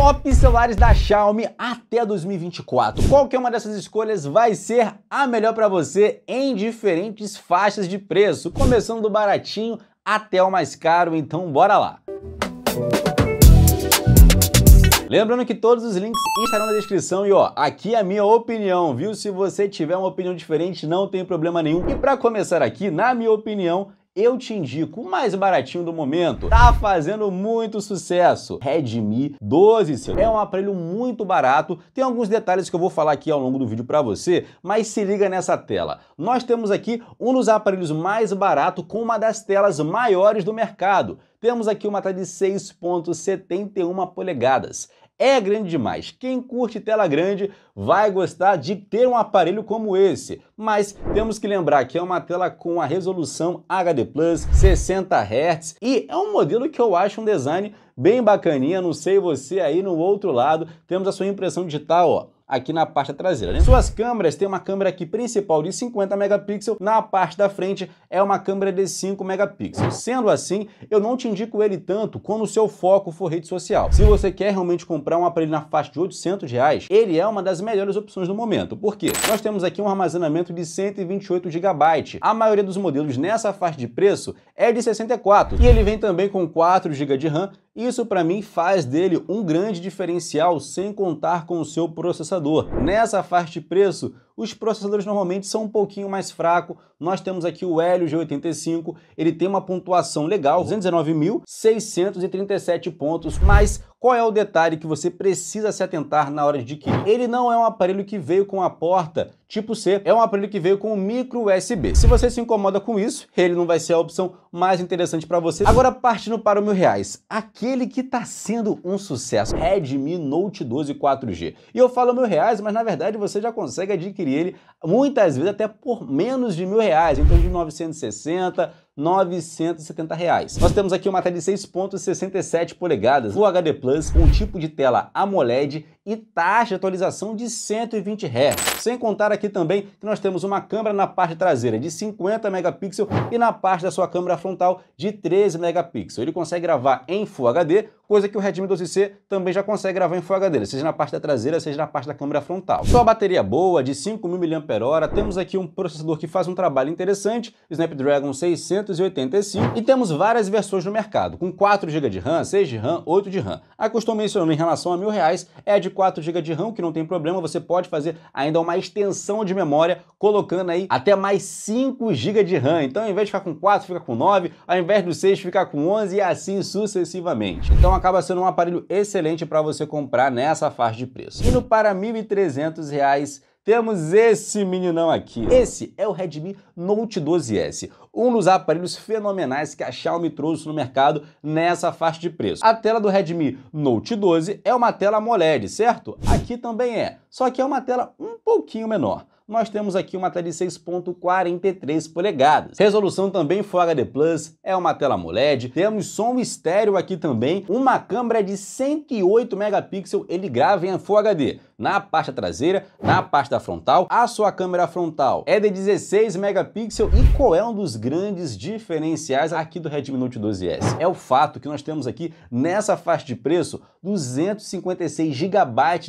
top celulares da Xiaomi até 2024. Qualquer é uma dessas escolhas vai ser a melhor para você em diferentes faixas de preço, começando do baratinho até o mais caro, então bora lá. Lembrando que todos os links estarão na descrição e ó, aqui é a minha opinião, viu? Se você tiver uma opinião diferente, não tem problema nenhum. E para começar aqui, na minha opinião, eu te indico o mais baratinho do momento. Tá fazendo muito sucesso. Redmi 12 seu. É um aparelho muito barato. Tem alguns detalhes que eu vou falar aqui ao longo do vídeo para você, mas se liga nessa tela. Nós temos aqui um dos aparelhos mais baratos com uma das telas maiores do mercado. Temos aqui uma tela de 6.71 polegadas é grande demais. Quem curte tela grande vai gostar de ter um aparelho como esse. Mas temos que lembrar que é uma tela com a resolução HD+, 60 Hz e é um modelo que eu acho um design bem bacaninha. Não sei você aí no outro lado, temos a sua impressão digital, ó aqui na parte traseira. Né? Suas câmeras têm uma câmera aqui principal de 50 megapixels, na parte da frente é uma câmera de 5 megapixels. Sendo assim, eu não te indico ele tanto quando o seu foco for rede social. Se você quer realmente comprar um aparelho na faixa de 800 reais, ele é uma das melhores opções no momento. Por quê? Nós temos aqui um armazenamento de 128 GB. A maioria dos modelos nessa faixa de preço é de 64 e ele vem também com 4 GB de RAM isso para mim faz dele um grande diferencial sem contar com o seu processador. Nessa faixa de preço, os processadores normalmente são um pouquinho mais fracos. Nós temos aqui o Helio G85, ele tem uma pontuação legal, 219.637 pontos, mas qual é o detalhe que você precisa se atentar na hora de adquirir? Ele não é um aparelho que veio com a porta tipo C, é um aparelho que veio com micro USB. Se você se incomoda com isso, ele não vai ser a opção mais interessante para você. Agora partindo para o mil reais, aquele que está sendo um sucesso, Redmi Note 12 4G. E eu falo mil reais, mas na verdade você já consegue adquirir ele, muitas vezes até por menos de mil reais, em torno de 960, 970 reais. Nós temos aqui uma tela de 6.67 polegadas, o HD Plus, com um tipo de tela AMOLED e taxa de atualização de 120 Hz. Sem contar aqui também que nós temos uma câmera na parte traseira de 50 megapixels e na parte da sua câmera frontal de 13 megapixels. Ele consegue gravar em Full HD, coisa que o Redmi 12C também já consegue gravar em Full HD, seja na parte da traseira, seja na parte da câmera frontal. Sua bateria boa, de 5.000 mAh, temos aqui um processador que faz um trabalho interessante, Snapdragon 685, e temos várias versões no mercado, com 4 GB de RAM, 6 de RAM, 8 de RAM. A custom mencionando em relação a mil reais é a de 4 GB de RAM, que não tem problema, você pode fazer ainda uma extensão de memória, colocando aí até mais 5 GB de RAM. Então, ao invés de ficar com 4, fica com 9, ao invés do 6, fica com 11 e assim sucessivamente. Então, acaba sendo um aparelho excelente para você comprar nessa faixa de preço. Indo para R$ 1.300, temos esse meninão aqui. Esse é o Redmi Note 12S, um dos aparelhos fenomenais que a Xiaomi trouxe no mercado nessa faixa de preço. A tela do Redmi Note 12 é uma tela AMOLED, certo? Aqui também é, só que é uma tela um pouquinho menor nós temos aqui uma tela de 6.43 polegadas. Resolução também Full HD Plus, é uma tela AMOLED, temos som estéreo aqui também, uma câmera de 108 megapixels, ele grava em Full HD na parte traseira, na parte da frontal. A sua câmera frontal é de 16 megapixels e qual é um dos grandes diferenciais aqui do Redmi Note 12S? É o fato que nós temos aqui nessa faixa de preço 256 GB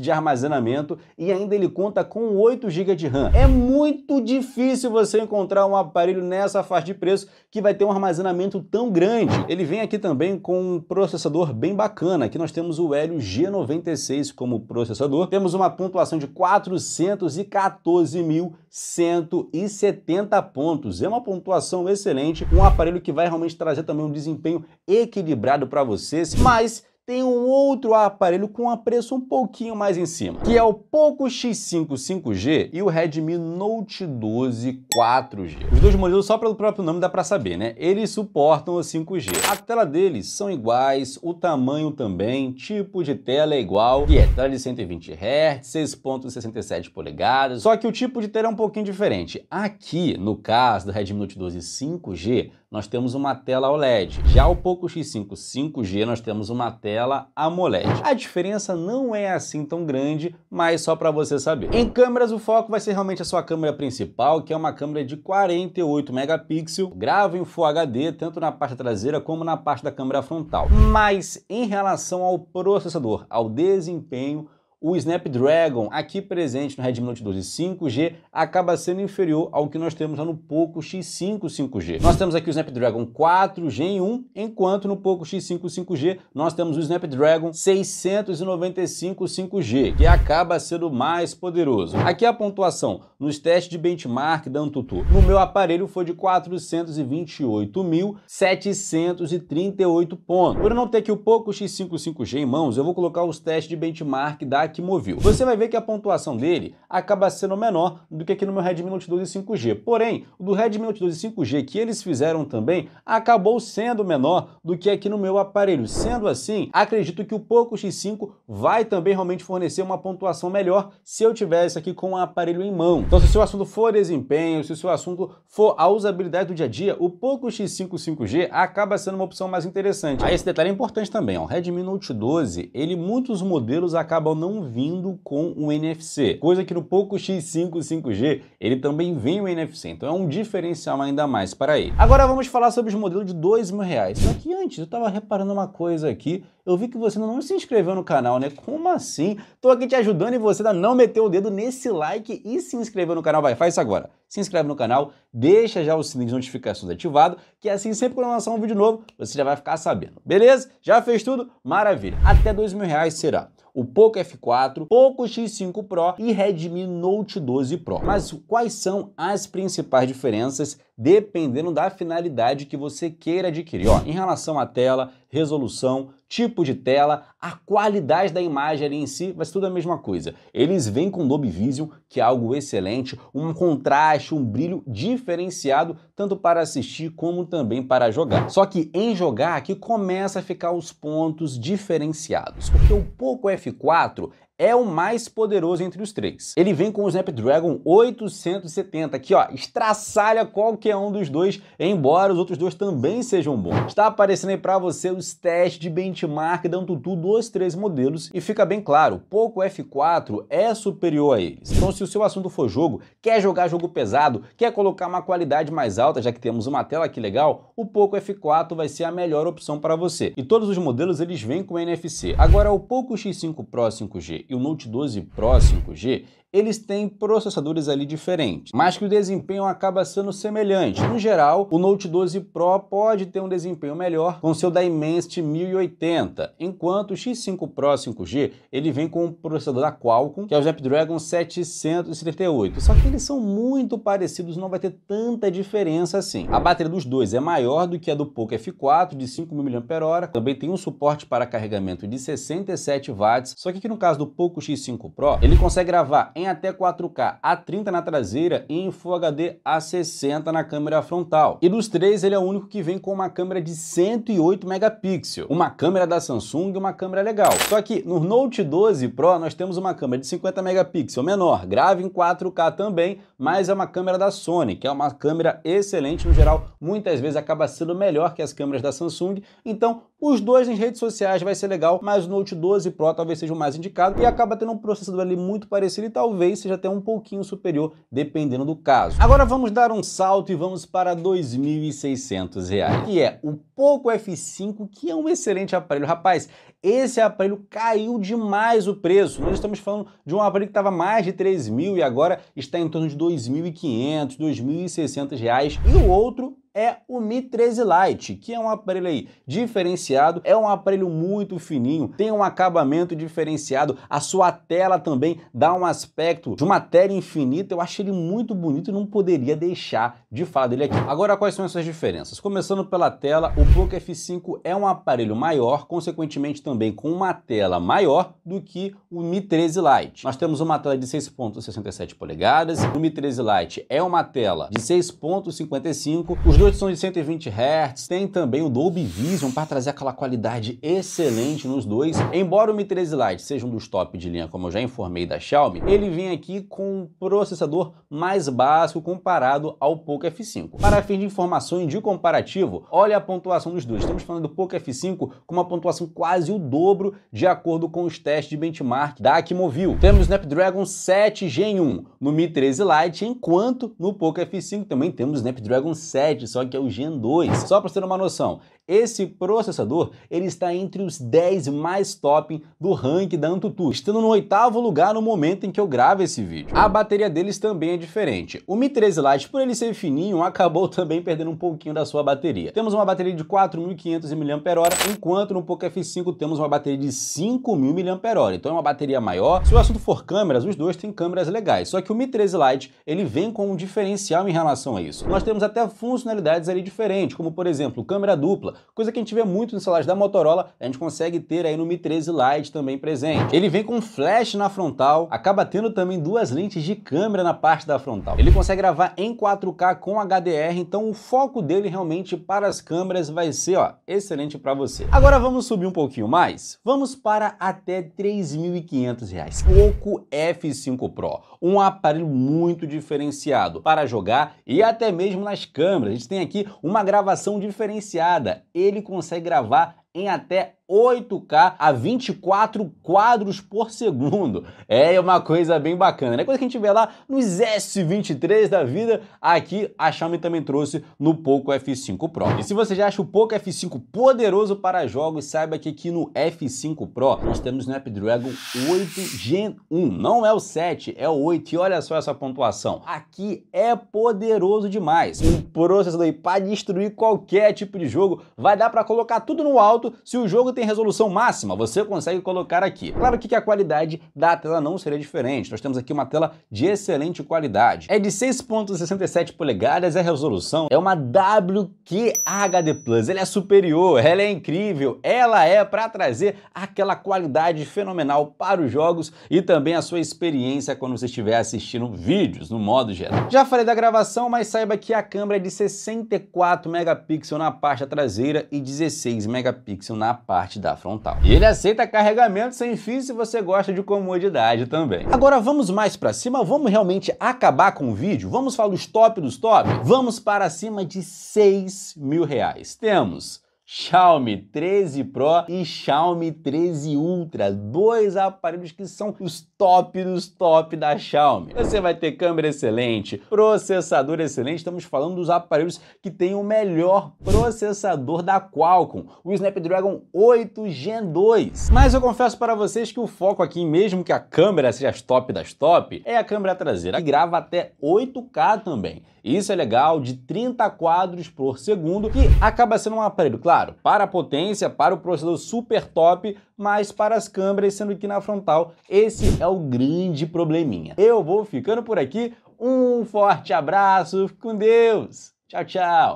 de armazenamento e ainda ele conta com 8 GB de RAM. É muito difícil você encontrar um aparelho nessa faixa de preço que vai ter um armazenamento tão grande. Ele vem aqui também com um processador bem bacana. Aqui nós temos o Helio G96 como processador. Temos uma uma pontuação de 414.170 pontos. É uma pontuação excelente, um aparelho que vai realmente trazer também um desempenho equilibrado para vocês, mas tem um outro aparelho com um preço um pouquinho mais em cima, que é o Poco X5 5G e o Redmi Note 12 4G. Os dois modelos, só pelo próprio nome dá para saber, né? Eles suportam o 5G. A tela deles são iguais, o tamanho também, tipo de tela é igual, e é tela de 120 Hz, 6.67 polegadas, só que o tipo de tela é um pouquinho diferente. Aqui, no caso do Redmi Note 12 5G, nós temos uma tela OLED. Já o Poco X5 5G, nós temos uma tela AMOLED. A diferença não é assim tão grande, mas só para você saber. Em câmeras, o foco vai ser realmente a sua câmera principal, que é uma câmera de 48 megapixels, grava em Full HD, tanto na parte traseira como na parte da câmera frontal. Mas em relação ao processador, ao desempenho, o Snapdragon aqui presente no Redmi Note 12 5G acaba sendo inferior ao que nós temos lá no Poco X5 5G. Nós temos aqui o Snapdragon 4 Gen 1, enquanto no Poco X5 5G nós temos o Snapdragon 695 5G, que acaba sendo mais poderoso. Aqui a pontuação nos testes de benchmark da Antutu. No meu aparelho foi de 428.738 pontos. Por eu não ter aqui o Poco X5 5G em mãos, eu vou colocar os testes de benchmark da aqui Você vai ver que a pontuação dele acaba sendo menor do que aqui no meu Redmi Note 12 5G. Porém, o do Redmi Note 12 5G que eles fizeram também acabou sendo menor do que aqui no meu aparelho. Sendo assim, acredito que o Poco X5 vai também realmente fornecer uma pontuação melhor se eu tivesse aqui com o aparelho em mão. Então, se o seu assunto for desempenho, se o seu assunto for a usabilidade do dia a dia, o Poco X5 5G acaba sendo uma opção mais interessante. Aí esse detalhe é importante também, ó. O Redmi Note 12, ele muitos modelos acabam não vindo com o NFC, coisa que no Poco X5 5G ele também vem o NFC, então é um diferencial ainda mais para ele. Agora vamos falar sobre os modelos de dois mil reais. Só que antes eu estava reparando uma coisa aqui, eu vi que você não se inscreveu no canal, né? Como assim? Tô aqui te ajudando e você ainda não meteu o dedo nesse like e se inscreveu no canal, vai, faz isso agora se inscreve no canal, deixa já o sininho de notificações ativado, que é assim sempre que eu lançar um vídeo novo, você já vai ficar sabendo. Beleza? Já fez tudo? Maravilha! Até dois mil reais será o Poco F4, Poco X5 Pro e Redmi Note 12 Pro. Mas quais são as principais diferenças dependendo da finalidade que você queira adquirir? Ó, em relação à tela, resolução, tipo de tela, a qualidade da imagem ali em si, vai ser tudo a mesma coisa. Eles vêm com Dolby Vision, que é algo excelente, um contraste, um brilho diferenciado, tanto para assistir como também para jogar. Só que em jogar que começa a ficar os pontos diferenciados, porque o Poco F4 é o mais poderoso entre os três. Ele vem com o Snapdragon 870, que ó, estraçalha qualquer um dos dois, embora os outros dois também sejam bons. Está aparecendo aí para você os testes de benchmark da Antutu dos três modelos e fica bem claro, o Poco F4 é superior a eles. Então se o seu assunto for jogo, quer jogar jogo pesado, quer colocar uma qualidade mais alta, já que temos uma tela aqui legal, o Poco F4 vai ser a melhor opção para você. E todos os modelos eles vêm com NFC. Agora o Poco X5 Pro 5G e o Note 12 Pro 5G eles têm processadores ali diferentes, mas que o desempenho acaba sendo semelhante. No geral, o Note 12 Pro pode ter um desempenho melhor com seu Dimensity 1080, enquanto o X5 Pro 5G, ele vem com um processador da Qualcomm, que é o Snapdragon 738. Só que eles são muito parecidos, não vai ter tanta diferença assim. A bateria dos dois é maior do que a do Poco F4 de 5.000 mAh, também tem um suporte para carregamento de 67 watts, só que no caso do Poco X5 Pro, ele consegue gravar em até 4K a 30 na traseira e em Full HD a 60 na câmera frontal. E dos três, ele é o único que vem com uma câmera de 108 megapixels, uma câmera da Samsung e uma câmera legal. Só que no Note 12 Pro nós temos uma câmera de 50 megapixels menor, grave em 4K também, mas é uma câmera da Sony, que é uma câmera excelente no geral, muitas vezes acaba sendo melhor que as câmeras da Samsung, então os dois em redes sociais vai ser legal, mas o Note 12 Pro talvez seja o mais indicado e acaba tendo um processador ali muito parecido e talvez seja até um pouquinho superior, dependendo do caso. Agora vamos dar um salto e vamos para R$ 2.600, que é o Poco F5, que é um excelente aparelho. Rapaz, esse aparelho caiu demais o preço. Nós estamos falando de um aparelho que estava mais de R$ mil e agora está em torno de 2.500, 2.600 reais. E o outro é o Mi 13 Lite, que é um aparelho aí diferenciado, é um aparelho muito fininho, tem um acabamento diferenciado, a sua tela também dá um aspecto de uma tela infinita, eu achei ele muito bonito e não poderia deixar de falar dele aqui. Agora, quais são essas diferenças? Começando pela tela, o Poco F5 é um aparelho maior, consequentemente também com uma tela maior do que o Mi 13 Lite. Nós temos uma tela de 6.67 polegadas, o Mi 13 Lite é uma tela de 6.55, dois são de 120 Hz, tem também o Dolby Vision para trazer aquela qualidade excelente nos dois. Embora o Mi 13 Lite seja um dos top de linha, como eu já informei da Xiaomi, ele vem aqui com um processador mais básico comparado ao Poco F5. Para fins de informações de comparativo, olha a pontuação dos dois. Estamos falando do Poco F5 com uma pontuação quase o dobro de acordo com os testes de benchmark da Akimovil. Temos o Snapdragon 7 Gen 1 no Mi 13 Lite, enquanto no Poco F5 também temos o Snapdragon 7 só que é o Gen 2. Só para você ter uma noção, esse processador ele está entre os 10 mais top do ranking da AnTuTu, estando no oitavo lugar no momento em que eu gravo esse vídeo. A bateria deles também é diferente. O Mi 13 Lite, por ele ser fininho, acabou também perdendo um pouquinho da sua bateria. Temos uma bateria de 4.500 mAh, enquanto no Poco F5 temos uma bateria de 5.000 mAh, então é uma bateria maior. Se o assunto for câmeras, os dois têm câmeras legais, só que o Mi 13 Lite ele vem com um diferencial em relação a isso. Nós temos até funcionalidades ali diferentes, como por exemplo, câmera dupla, coisa que a gente vê muito nos celulares da Motorola, a gente consegue ter aí no Mi 13 Lite também presente. Ele vem com flash na frontal, acaba tendo também duas lentes de câmera na parte da frontal. Ele consegue gravar em 4K com HDR, então o foco dele realmente para as câmeras vai ser ó, excelente para você. Agora vamos subir um pouquinho mais, vamos para até 3.500 reais. Poco F5 Pro, um aparelho muito diferenciado para jogar e até mesmo nas câmeras. A gente tem aqui uma gravação diferenciada, ele consegue gravar em até 8K a 24 quadros por segundo. É uma coisa bem bacana, né? Coisa que a gente vê lá nos S23 da vida, aqui a Xiaomi também trouxe no Poco F5 Pro. E se você já acha o Poco F5 poderoso para jogos, saiba que aqui no F5 Pro nós temos o Snapdragon 8 Gen 1. Não é o 7, é o 8. E olha só essa pontuação. Aqui é poderoso demais. Um processador para destruir qualquer tipo de jogo. Vai dar para colocar tudo no alto alto, se o jogo tem resolução máxima, você consegue colocar aqui. Claro que a qualidade da tela não seria diferente, nós temos aqui uma tela de excelente qualidade. É de 6.67 polegadas a é resolução, é uma WQHD+, ela é superior, ela é incrível, ela é para trazer aquela qualidade fenomenal para os jogos e também a sua experiência quando você estiver assistindo vídeos no modo geral. Já falei da gravação, mas saiba que a câmera é de 64 megapixels na parte traseira e 16 megapixels megapixel na parte da frontal. E ele aceita carregamento sem fio se você gosta de comodidade também. Agora vamos mais para cima, vamos realmente acabar com o vídeo? Vamos falar dos top dos top? Vamos para cima de 6 mil reais. Temos Xiaomi 13 Pro e Xiaomi 13 Ultra, dois aparelhos que são os top dos top da Xiaomi. Você vai ter câmera excelente, processador excelente, estamos falando dos aparelhos que têm o melhor processador da Qualcomm, o Snapdragon 8 Gen 2. Mas eu confesso para vocês que o foco aqui, mesmo que a câmera seja as top das top, é a câmera traseira, que grava até 8K também. Isso é legal, de 30 quadros por segundo, que acaba sendo um aparelho, claro, claro, para a potência, para o processador super top, mas para as câmeras, sendo que na frontal esse é o grande probleminha. Eu vou ficando por aqui, um forte abraço, fique com Deus! Tchau, tchau!